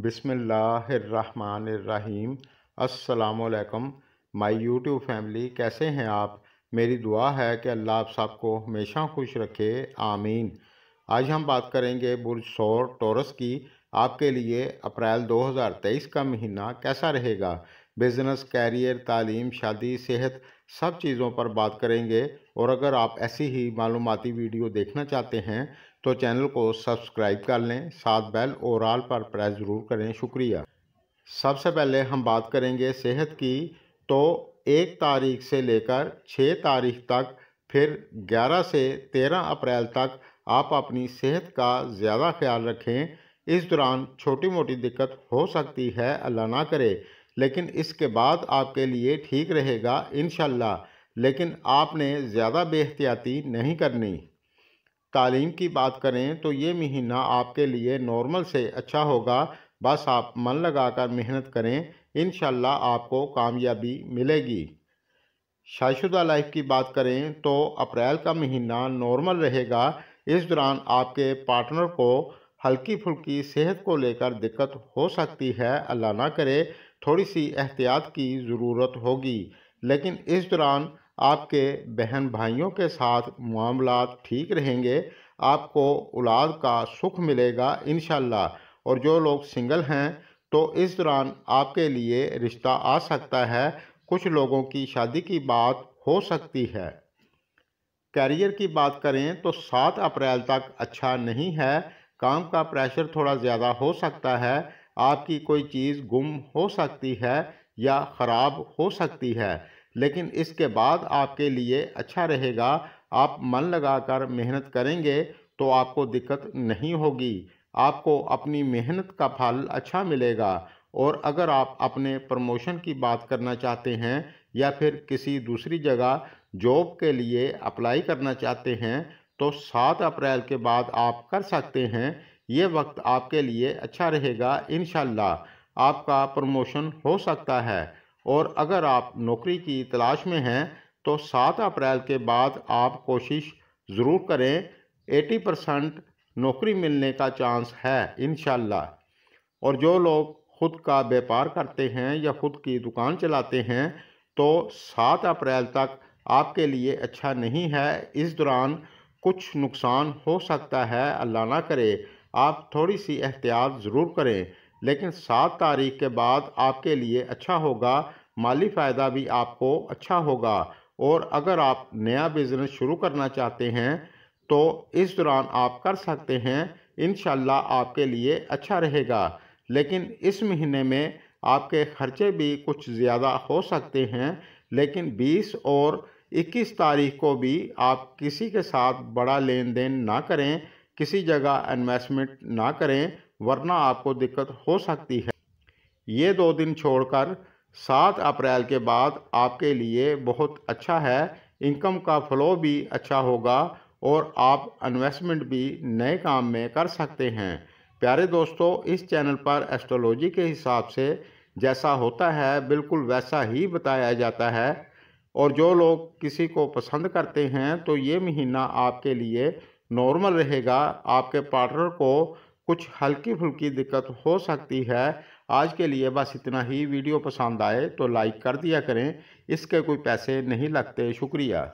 बिसमीम अस्सलाम my YouTube family कैसे हैं आप मेरी दुआ है कि अल्लाह आप सबको हमेशा खुश रखे आमीन आज हम बात करेंगे बुर्ज सौर टोरस की आपके लिए अप्रैल 2023 का महीना कैसा रहेगा बिज़नेस कैरियर तालीम शादी सेहत सब चीज़ों पर बात करेंगे और अगर आप ऐसी ही मालूमती वीडियो देखना चाहते हैं तो चैनल को सब्सक्राइब कर लें साथ बेल और आल पर प्रेस ज़रूर करें शुक्रिया सबसे पहले हम बात करेंगे सेहत की तो एक तारीख से लेकर छः तारीख तक फिर 11 से 13 अप्रैल तक आप अपनी सेहत का ज़्यादा ख्याल रखें इस दौरान छोटी मोटी दिक्कत हो सकती है अल्लाह ना करे लेकिन इसके बाद आपके लिए ठीक रहेगा इन लेकिन आपने ज़्यादा बेहतियाती नहीं करनी तालीम की बात करें तो ये महीना आपके लिए नॉर्मल से अच्छा होगा बस आप मन लगाकर मेहनत करें इन आपको कामयाबी मिलेगी शादीशुदा लाइफ की बात करें तो अप्रैल का महीना नॉर्मल रहेगा इस दौरान आपके पार्टनर को हल्की फुल्की सेहत को लेकर दिक्कत हो सकती है अल्लाह ना करे थोड़ी सी एहतियात की ज़रूरत होगी लेकिन इस दौरान आपके बहन भाइयों के साथ मामला ठीक रहेंगे आपको औलाद का सुख मिलेगा इन और जो लोग सिंगल हैं तो इस दौरान आपके लिए रिश्ता आ सकता है कुछ लोगों की शादी की बात हो सकती है कैरियर की बात करें तो सात अप्रैल तक अच्छा नहीं है काम का प्रेशर थोड़ा ज़्यादा हो सकता है आपकी कोई चीज़ गुम हो सकती है या ख़राब हो सकती है लेकिन इसके बाद आपके लिए अच्छा रहेगा आप मन लगाकर मेहनत करेंगे तो आपको दिक्कत नहीं होगी आपको अपनी मेहनत का फल अच्छा मिलेगा और अगर आप अपने प्रमोशन की बात करना चाहते हैं या फिर किसी दूसरी जगह जॉब के लिए अप्लाई करना चाहते हैं तो सात अप्रैल के बाद आप कर सकते हैं ये वक्त आपके लिए अच्छा रहेगा इन आपका प्रमोशन हो सकता है और अगर आप नौकरी की तलाश में हैं तो 7 अप्रैल के बाद आप कोशिश ज़रूर करें 80 परसेंट नौकरी मिलने का चांस है इन और जो लोग खुद का व्यापार करते हैं या खुद की दुकान चलाते हैं तो 7 अप्रैल तक आपके लिए अच्छा नहीं है इस दौरान कुछ नुकसान हो सकता है अल्लाह ना करे आप थोड़ी सी एहतियात ज़रूर करें लेकिन सात तारीख के बाद आपके लिए अच्छा होगा माली फ़ायदा भी आपको अच्छा होगा और अगर आप नया बिज़नेस शुरू करना चाहते हैं तो इस दौरान आप कर सकते हैं इन आपके लिए अच्छा रहेगा लेकिन इस महीने में आपके खर्चे भी कुछ ज़्यादा हो सकते हैं लेकिन 20 और 21 तारीख को भी आप किसी के साथ बड़ा लेन देन ना करें किसी जगह इन्वेस्टमेंट ना करें वरना आपको दिक्कत हो सकती है ये दो दिन छोड़कर सात अप्रैल के बाद आपके लिए बहुत अच्छा है इनकम का फ्लो भी अच्छा होगा और आप इन्वेस्टमेंट भी नए काम में कर सकते हैं प्यारे दोस्तों इस चैनल पर एस्ट्रोलॉजी के हिसाब से जैसा होता है बिल्कुल वैसा ही बताया जाता है और जो लोग किसी को पसंद करते हैं तो ये महीना आपके लिए नॉर्मल रहेगा आपके पार्टनर को कुछ हल्की फुल्की दिक्कत हो सकती है आज के लिए बस इतना ही वीडियो पसंद आए तो लाइक कर दिया करें इसके कोई पैसे नहीं लगते शुक्रिया